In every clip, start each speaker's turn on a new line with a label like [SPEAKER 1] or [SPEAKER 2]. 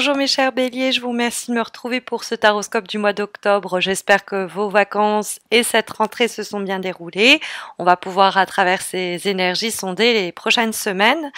[SPEAKER 1] Bonjour mes chers béliers, je vous remercie de me retrouver pour ce taroscope du mois d'octobre. J'espère que vos vacances et cette rentrée se sont bien déroulées. On va pouvoir à travers ces énergies sonder les prochaines semaines.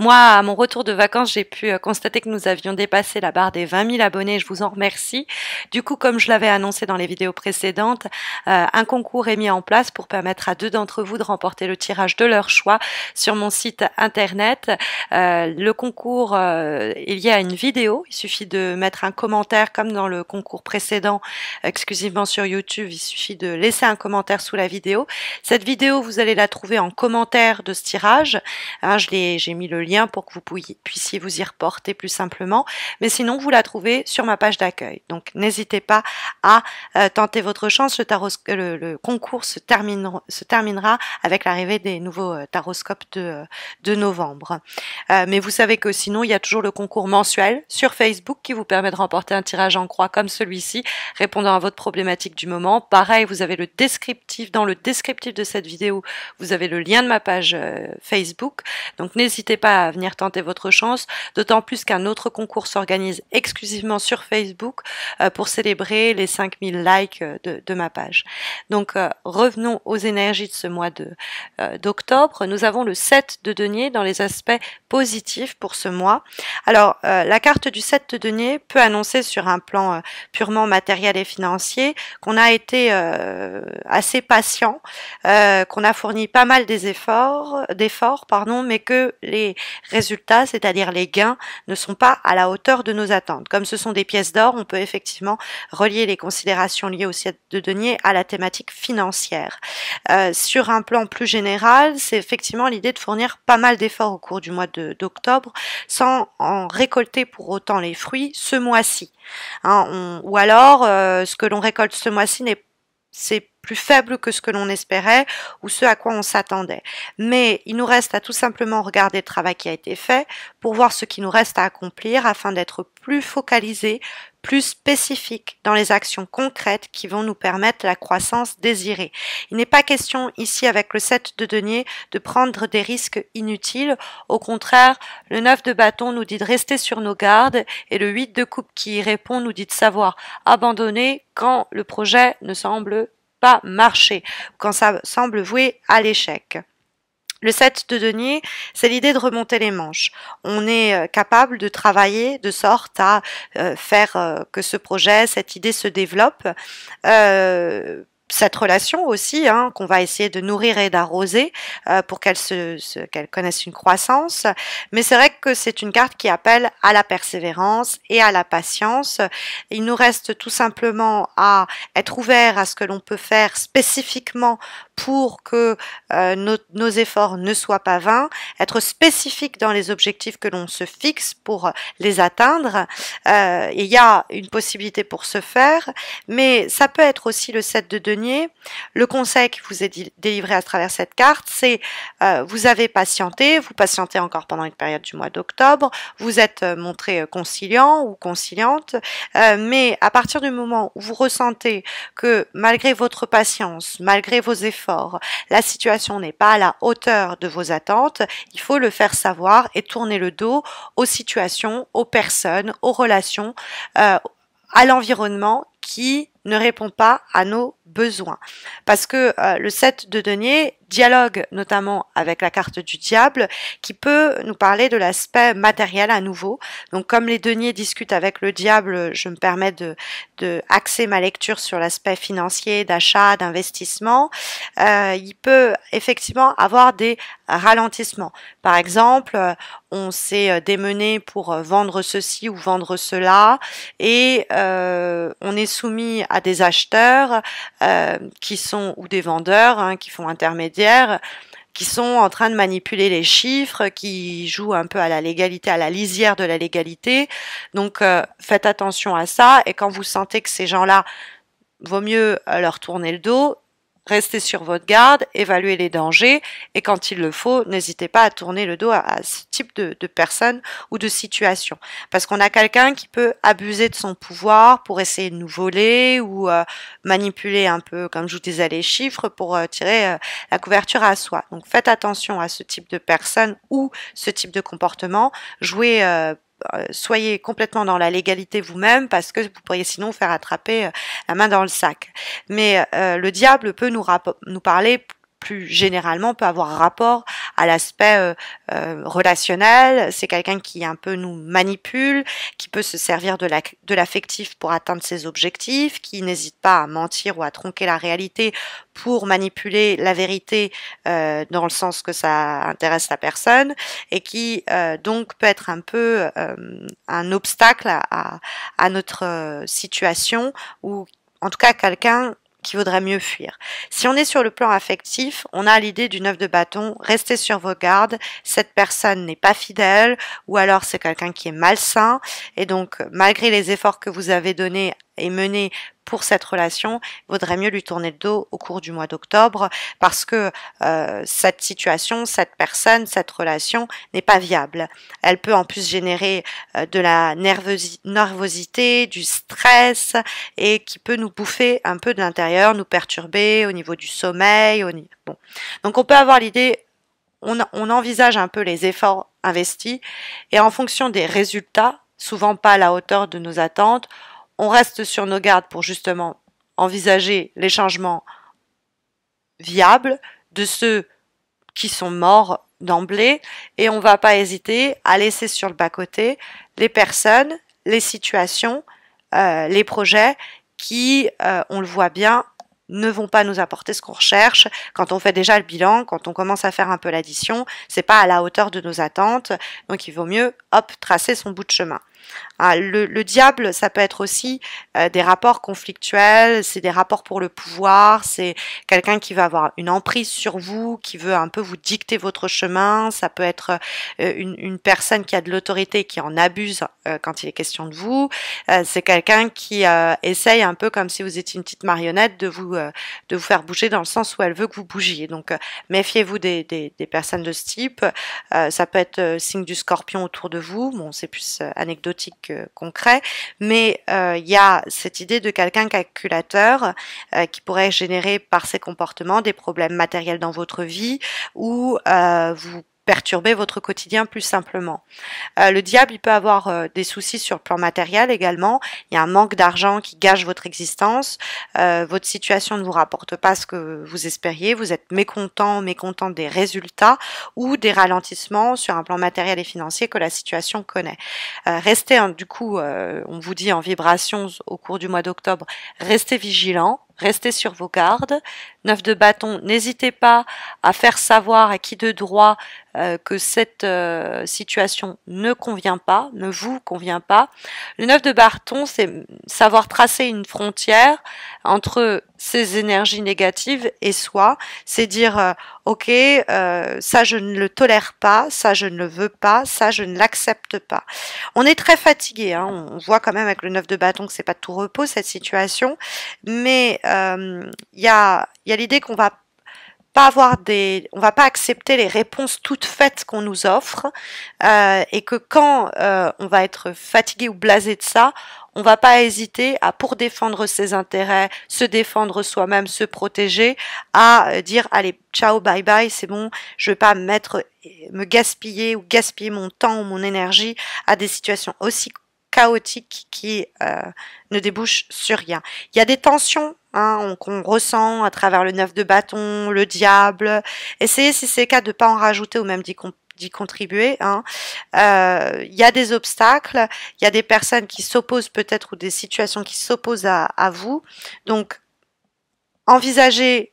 [SPEAKER 1] Moi, à mon retour de vacances, j'ai pu euh, constater que nous avions dépassé la barre des 20 000 abonnés, je vous en remercie. Du coup, comme je l'avais annoncé dans les vidéos précédentes, euh, un concours est mis en place pour permettre à deux d'entre vous de remporter le tirage de leur choix sur mon site internet. Euh, le concours est lié à une vidéo il suffit de mettre un commentaire comme dans le concours précédent exclusivement sur YouTube. Il suffit de laisser un commentaire sous la vidéo. Cette vidéo, vous allez la trouver en commentaire de ce tirage. Hein, j'ai mis le lien pour que vous puissiez vous y reporter plus simplement. Mais sinon, vous la trouvez sur ma page d'accueil. Donc n'hésitez pas à euh, tenter votre chance. Le, concours se, terminera avec l'arrivée des nouveaux euh, taroscopes de, euh, de novembre. mais vous savez que sinon, il y a toujours le concours mensuel sur Facebook qui vous permet de remporter un tirage en croix comme celui-ci, répondant à votre problématique du moment. Pareil, vous avez le descriptif. Dans le descriptif de cette vidéo, vous avez le lien de ma page euh, Facebook. Donc n'hésitez pas à venir tenter votre chance, d'autant plus qu'un autre concours s'organise exclusivement sur Facebook euh, pour célébrer les 5000 likes euh, de, ma page. Donc revenons aux énergies de ce mois d'octobre. Nous avons le 7 de denier dans les aspects positifs pour ce mois. Alors la carte du cette deniers peut annoncer sur un plan euh, purement matériel et financier qu'on a été euh, assez patient, euh, qu'on a fourni pas mal des efforts, d'efforts, pardon, mais que les résultats, c'est-à-dire les gains, ne sont pas à la hauteur de nos attentes. Comme ce sont des pièces d'or, on peut effectivement relier les considérations liées au siècle de denier à la thématique financière. sur un plan plus général, c'est effectivement l'idée de fournir pas mal d'efforts au cours du mois d'octobre sans en récolter pour autant les fruits ce mois-ci. Hein, ou alors, euh, ce que l'on récolte ce mois-ci n'est c'est plus faible que ce que l'on espérait ou ce à quoi on s'attendait. Mais il nous reste à tout simplement regarder le travail qui a été fait pour voir ce qui nous reste à accomplir afin d'être plus focalisé, plus spécifique dans les actions concrètes qui vont nous permettre la croissance désirée. Il n'est pas question ici avec le 7 de denier de prendre des risques inutiles. Au contraire, le 9 de bâton nous dit de rester sur nos gardes et le 8 de coupe qui y répond nous dit de savoir abandonner quand le projet ne semble pas marcher quand ça semble voué à l'échec. Le set de denier, c'est l'idée de remonter les manches. On est euh, capable de travailler de sorte à euh, faire euh, que ce projet, cette idée se développe cette relation aussi, hein, qu'on va essayer de nourrir et d'arroser euh, pour qu'elle se qu'elle connaisse une croissance. Mais c'est vrai que c'est une carte qui appelle à la persévérance et à la patience. Il nous reste tout simplement à être ouvert à ce que l'on peut faire spécifiquement pour que euh, nos, nos, efforts ne soient pas vains, être spécifique dans les objectifs que l'on se fixe pour les atteindre. Euh, il y a une possibilité pour ce faire, mais ça peut être aussi le set de denier. Le conseil qui vous est délivré à travers cette carte, c'est euh, vous avez patienté, vous patientez encore pendant une période du mois d'octobre, vous êtes euh, montré euh, conciliant ou conciliante, mais à partir du moment où vous ressentez que malgré votre patience, malgré vos efforts, la situation n'est pas à la hauteur de vos attentes, il faut le faire savoir et tourner le dos aux situations, aux personnes, aux relations, euh, à l'environnement qui ne répond pas à nos besoin. Parce que euh, le set de deniers dialogue notamment avec la carte du diable qui peut nous parler de l'aspect matériel à nouveau. Donc comme les deniers discutent avec le diable, je me permets de, de axer ma lecture sur l'aspect financier, d'achat, d'investissement. Euh, il peut effectivement avoir des ralentissements. Par exemple, euh, on s'est euh, démené pour vendre ceci ou vendre cela et euh, on est soumis à des acheteurs euh, qui sont ou des vendeurs hein, qui font intermédiaire, qui sont en train de manipuler les chiffres, qui jouent un peu à la légalité, à la lisière de la légalité. Donc euh, faites attention à ça et quand vous sentez que ces gens-là vaut mieux euh, leur tourner le dos, restez sur votre garde, évaluez les dangers et quand il le faut, n'hésitez pas à tourner le dos à, ce type de, de personne ou de situation. Parce qu'on a quelqu'un qui peut abuser de son pouvoir pour essayer de nous voler ou euh, manipuler un peu, comme je vous disais, les chiffres pour euh, tirer euh, la couverture à soi. Donc faites attention à ce type de personne ou ce type de comportement. Jouez euh, soyez complètement dans la légalité vous-même parce que vous pourriez sinon faire attraper euh, la main dans le sac. Mais euh, le diable peut nous, nous parler plus généralement peut avoir rapport à l'aspect euh, euh, relationnel. C'est quelqu'un qui un peu nous manipule, qui peut se servir de l'affectif la, pour atteindre ses objectifs, qui n'hésite pas à mentir ou à tronquer la réalité pour manipuler la vérité euh, dans le sens que ça intéresse la personne et qui euh, donc peut être un peu un obstacle à, à notre situation ou en tout cas quelqu'un qui vaudrait mieux fuir. Si on est sur le plan affectif, on a l'idée d'une neuf de bâton, restez sur vos gardes, cette personne n'est pas fidèle, ou alors c'est quelqu'un qui est malsain, et donc malgré les efforts que vous avez donnés est menée pour cette relation, vaudrait mieux lui tourner le dos au cours du mois d'octobre parce que euh, cette situation, cette personne, cette relation n'est pas viable. Elle peut en plus générer euh, de la nervosité, du stress et qui peut nous bouffer un peu de l'intérieur, nous perturber au niveau du sommeil. Bon. Donc on peut avoir l'idée, on, on envisage un peu les efforts investis et en fonction des résultats, souvent pas à la hauteur de nos attentes, on reste sur nos gardes pour justement envisager les changements viables de ceux qui sont morts d'emblée et on ne va pas hésiter à laisser sur le bas-côté les personnes, les situations, euh, les projets qui, euh, on le voit bien, ne vont pas nous apporter ce qu'on recherche. Quand on fait déjà le bilan, quand on commence à faire un peu l'addition, c'est pas à la hauteur de nos attentes. Donc il vaut mieux, hop, tracer son bout de chemin. Ah, le, diable, ça peut être aussi euh, des rapports conflictuels, c'est des rapports pour le pouvoir, c'est quelqu'un qui va avoir une emprise sur vous, qui veut un peu vous dicter votre chemin, ça peut être euh, une, personne qui a de l'autorité, qui en abuse euh, quand il est question de vous, c'est quelqu'un qui essaye un peu comme si vous étiez une petite marionnette de vous, de vous faire bouger dans le sens où elle veut que vous bougiez. Donc méfiez-vous des, personnes de ce type, ça peut être signe du scorpion autour de vous, bon c'est plus anecdotique euh, concret, mais euh, il y a cette idée de quelqu'un calculateur euh, qui pourrait générer par ses comportements des problèmes matériels dans votre vie ou vous perturber votre quotidien plus simplement. Euh, le diable, il peut avoir euh, des soucis sur le plan matériel également. Il y a un manque d'argent qui gâche votre existence. Euh, votre situation ne vous rapporte pas ce que vous espériez. Vous êtes mécontent, mécontent des résultats ou des ralentissements sur un plan matériel et financier que la situation connaît. restez, hein, du coup, on vous dit en vibration au cours du mois d'octobre, restez vigilant, restez sur vos gardes. Neuf de bâton, n'hésitez pas à faire savoir à qui de droit euh, que cette euh, situation ne convient pas, ne vous convient pas. Le neuf de bâton, c'est savoir tracer une frontière entre ces énergies négatives et soi. C'est dire, euh, ok, ça je ne le tolère pas, ça je ne le veux pas, ça je ne l'accepte pas. On est très fatigué, hein. on voit quand même avec le neuf de bâton que c'est pas tout repos cette situation, mais il y a, y a l'idée qu'on va pas avoir des, on va pas accepter les réponses toutes faites qu'on nous offre, euh, et que quand euh, on va être fatigué ou blasé de ça, on va pas hésiter à, pour défendre ses intérêts, se défendre soi-même, se protéger, à euh, dire allez, ciao, bye bye, c'est bon, je vais pas me mettre, me gaspiller ou gaspiller mon temps ou mon énergie à des situations aussi chaotiques qui ne débouchent sur rien. Il y a des tensions Hein, qu'on ressent à travers le neuf de bâton, le diable. Essayez, si c'est le cas, de pas en rajouter ou même d'y d'y contribuer. Il hein. euh, y a des obstacles, il y a des personnes qui s'opposent peut-être ou des situations qui s'opposent à, vous. Donc, envisagez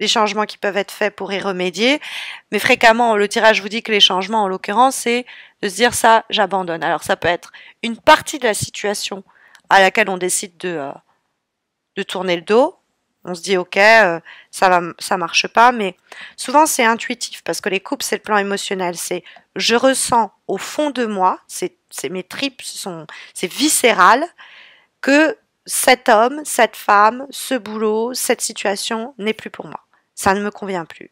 [SPEAKER 1] les changements qui peuvent être faits pour y remédier. Mais fréquemment, le tirage vous dit que les changements, en l'occurrence, c'est de se dire ça, j'abandonne. Alors, ça peut être une partie de la situation à laquelle on décide de... Euh, de tourner le dos. On se dit ok, euh, ça va, ça marche pas, mais souvent c'est intuitif parce que les coupes c'est le plan émotionnel, c'est je ressens au fond de moi, c'est mes tripes sont, c'est viscéral que cet homme, cette femme, ce boulot, cette situation n'est plus pour moi. Ça ne me convient plus.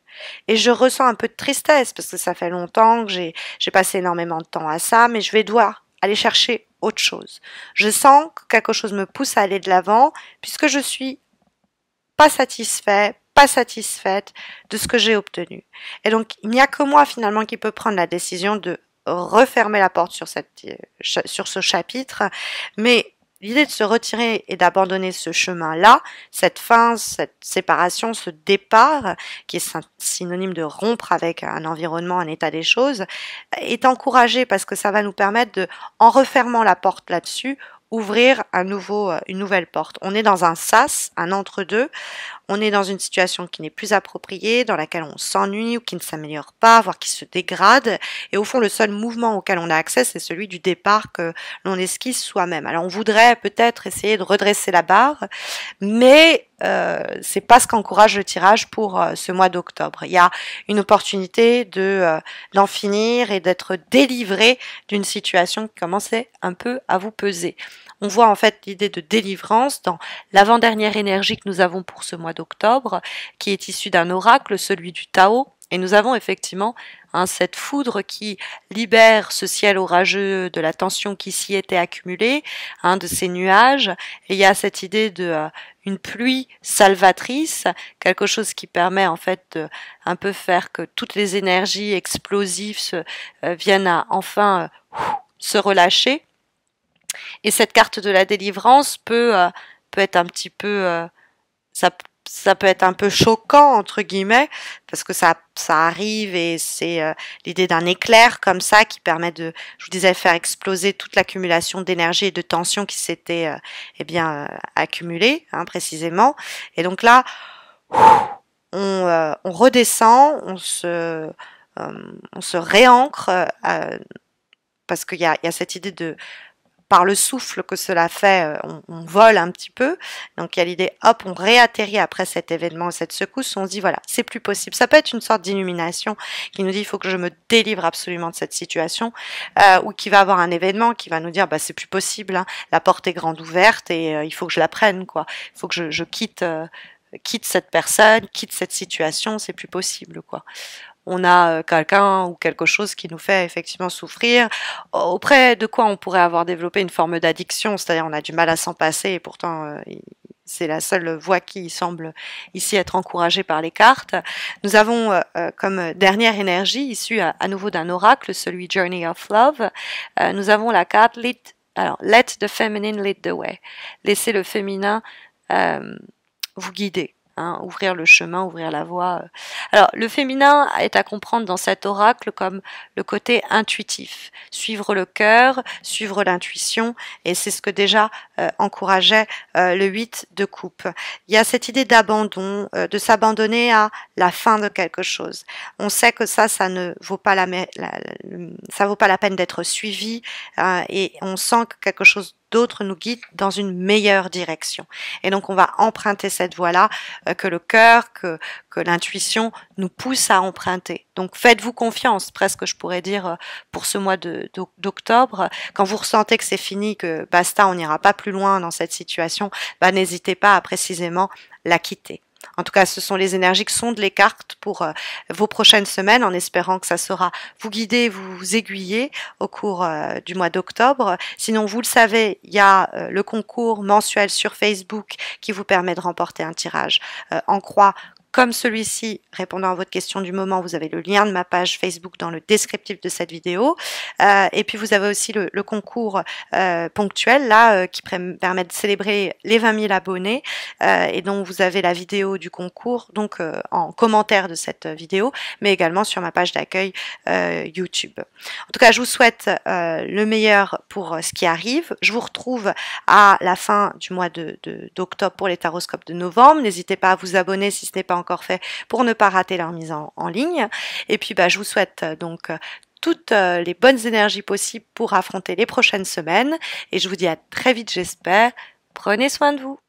[SPEAKER 1] Et je ressens un peu de tristesse parce que ça fait longtemps que j'ai passé énormément de temps à ça, mais je vais devoir aller chercher autre chose. Je sens que quelque chose me pousse à aller de l'avant puisque je suis pas satisfait, pas satisfaite de ce que j'ai obtenu. Et donc, il n'y a que moi finalement qui peut prendre la décision de refermer la porte sur, cette, euh, sur ce chapitre, mais L'idée de se retirer et d'abandonner ce chemin-là, cette fin, cette séparation, ce départ, qui est synonyme de rompre avec un environnement, un état des choses, est encouragée parce que ça va nous permettre de, en refermant la porte là-dessus, ouvrir un nouveau, euh, une nouvelle porte. On est dans un sas, un entre-deux. On est dans une situation qui n'est plus appropriée, dans laquelle on s'ennuie ou qui ne s'améliore pas, voire qui se dégrade. Et au fond, le seul mouvement auquel on a accès, c'est celui du départ que l'on esquisse soi-même. Alors on voudrait peut-être essayer de redresser la barre, mais euh, c'est pas ce qu'encourage le tirage pour euh, ce mois d'octobre. Il y a une opportunité de euh, d'en finir et d'être délivré d'une situation qui commençait un peu à vous peser. On voit en fait l'idée de délivrance dans l'avant-dernière énergie que nous avons pour ce mois d'octobre, qui est issue d'un oracle, celui du Tao, et nous avons effectivement hein, cette foudre qui libère ce ciel orageux de la tension qui s'y était accumulée, hein, de ces nuages. Et il y a cette idée de, euh, une pluie salvatrice, quelque chose qui permet en fait de un peu faire que toutes les énergies explosives euh, viennent à enfin euh, se relâcher. Et cette carte de la délivrance peut, euh, peut être un petit peu, ça ça peut être un peu choquant entre guillemets parce que ça ça arrive et c'est euh, l'idée d'un éclair comme ça qui permet de je vous disais faire exploser toute l'accumulation d'énergie et de tension qui s'était euh, eh bien euh, accumulée hein, précisément et donc là on, on redescend on se on se réancre parce qu'il y a, y a cette idée de par le souffle que cela fait, euh, on, vole un petit peu. Donc il y a l'idée, hop, on réatterrit après cet événement, cette secousse, on se dit, voilà, c'est plus possible. Ça peut être une sorte d'illumination qui nous dit, il faut que je me délivre absolument de cette situation, euh, ou qui va avoir un événement qui va nous dire, bah c'est plus possible, hein. la porte est grande ouverte et euh, il faut que je la prenne, quoi. Il faut que je, quitte. quitte cette personne, quitte cette situation, c'est plus possible, quoi on a euh, quelqu'un ou quelque chose qui nous fait effectivement souffrir, auprès de quoi on pourrait avoir développé une forme d'addiction, c'est-à-dire on a du mal à s'en passer et pourtant euh, c'est la seule voie qui semble ici être encouragée par les cartes. Nous avons euh, comme dernière énergie issue à, nouveau d'un oracle, celui Journey of Love. nous avons la carte alors, Let the Feminine Lead the Way. Laissez le féminin vous guider. Hein, ouvrir le chemin, ouvrir la voie. Euh. Alors, le féminin est à comprendre dans cet oracle comme le côté intuitif, suivre le cœur, suivre l'intuition, et c'est ce que déjà euh, encourageait euh, le 8 de coupe. Il y a cette idée d'abandon, de s'abandonner à la fin de quelque chose. On sait que ça, ça ne vaut pas la, la ça vaut pas la peine d'être suivi, et on sent que quelque chose d'autres nous guident dans une meilleure direction. Et donc on va emprunter cette voie-là euh, que le cœur, que, que l'intuition nous pousse à emprunter. Donc faites-vous confiance, presque je pourrais dire euh, pour ce mois d'octobre. Quand vous ressentez que c'est fini, que basta, on n'ira pas plus loin dans cette situation, bah, n'hésitez pas à précisément la quitter. En tout cas, ce sont les énergies qui sondent les cartes pour euh, vos prochaines semaines, en espérant que ça sera vous guider, vous aiguiller au cours euh, du mois d'octobre. Sinon, vous le savez, il y a euh, le concours mensuel sur Facebook qui vous permet de remporter un tirage en croix comme celui-ci, répondant à votre question du moment, vous avez le lien de ma page Facebook dans le descriptif de cette vidéo. Euh, et puis vous avez aussi le, concours euh, ponctuel là euh, qui permet de célébrer les 20 000 abonnés. Euh, et donc vous avez la vidéo du concours donc en commentaire de cette vidéo, mais également sur ma page d'accueil YouTube. En tout cas, je vous souhaite le meilleur pour ce qui arrive. Je vous retrouve à la fin du mois d'octobre de, pour les taroscopes de novembre. N'hésitez pas à vous abonner si ce n'est pas encore fait pour ne pas rater leur mise en, ligne. Et puis bah, je vous souhaite euh, donc euh, toutes euh, les bonnes énergies possibles pour affronter les prochaines semaines. Et je vous dis à très vite, j'espère. Prenez soin de vous.